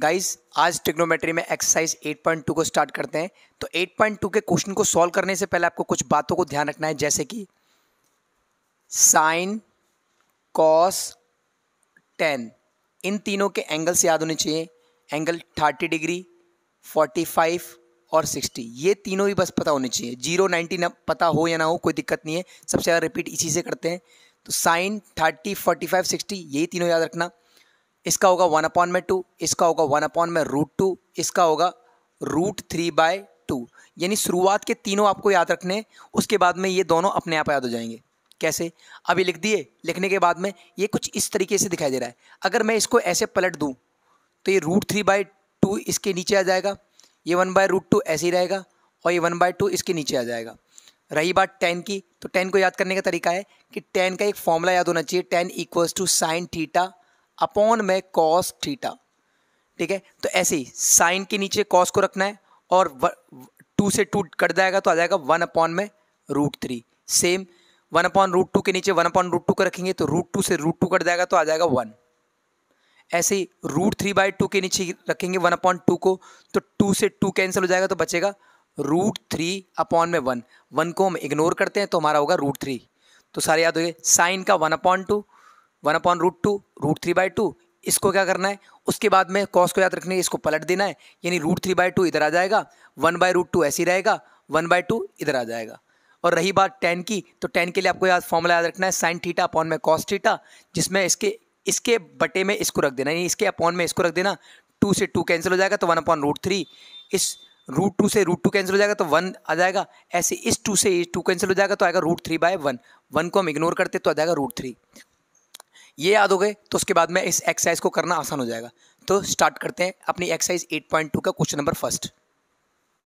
guys आज trigonometry में exercise 8.2 को स्टार्ट करते हैं तो 8.2 के क्वेश्चन को सॉल्व करने से पहले आपको कुछ बातों को ध्यान रखना है जैसे कि साइन कॉस टेन इन तीनों के एंगल्स याद होने चाहिए एंगल 30 डिग्री 45 और 60 ये तीनों ही बस पता होने चाहिए जीरो नाइन्टी ना पता हो या ना हो कोई दिक्कत नहीं है सबसे ज़्यादा रिपीट इसी से करते हैं तो साइन फोर्टी फाइव सिक्सटी यही तीनों याद रखना इसका होगा वन अपॉन में टू इसका होगा वन अपॉन में रूट टू इसका होगा रूट थ्री बाय टू यानी शुरुआत के तीनों आपको याद रखने उसके बाद में ये दोनों अपने आप याद हो जाएंगे कैसे अभी लिख दिए लिखने के बाद में ये कुछ इस तरीके से दिखाई दे रहा है अगर मैं इसको ऐसे पलट दूँ तो ये रूट थ्री बाई टू इसके नीचे आ जाएगा ये वन बाय रूट टू ऐसे ही रहेगा और ये वन बाय टू इसके नीचे आ जाएगा रही बात टेन की तो टेन को याद करने का तरीका है कि टेन का एक फॉर्मूला याद होना चाहिए tan equals to sine theta upon में कॉस थीटा ठीक है तो ऐसे ही साइन के नीचे कॉस को रखना है और टू से टू कट जाएगा तो आ जाएगा वन अपॉन में root three same one upon root two के नीचे वन अपॉन रूट टू को रखेंगे तो रूट टू से रूट टू कट जाएगा तो आ जाएगा वन ऐसे ही रूट थ्री बाई टू के नीचे रखेंगे वन अपॉन टू को तो टू से टू कैंसिल हो जाएगा तो बचेगा रूट थ्री अपॉन में वन वन को हम इग्नोर करते हैं तो हमारा होगा रूट थ्री तो सारे याद हो गए साइन का one upon two one upon root two root three by two इसको क्या करना है उसके बाद में कॉस को याद रखना है इसको पलट देना है यानी रूट थ्री बाई टू इधर आ जाएगा वन बाय रूट टू ऐसे ही रहेगा वन बाय टू इधर आ जाएगा और रही बात टेन की तो टेन के लिए आपको याद फॉर्मूला याद रखना है साइन थीटा अपॉन में कॉस थीटा जिसमें इसके इसके बटे में इसको रख देना यानी इसके अपॉन में इसको रख देना टू से टू कैंसिल हो जाएगा तो वन अपॉन रूट थ्री इस रूट टू से रूट टू कैंसिल हो जाएगा तो वन आ जाएगा ऐसे इस टू से टू कैंसिल हो जाएगा तो आएगा root three by one one को हम इग्नोर करते तो आ जाएगा रूट थ्री ये याद हो गए तो उसके बाद में इस एक्सरसाइज को करना आसान हो जाएगा तो स्टार्ट करते हैं अपनी एक्सरसाइज 8.2 का क्वेश्चन नंबर फर्स्ट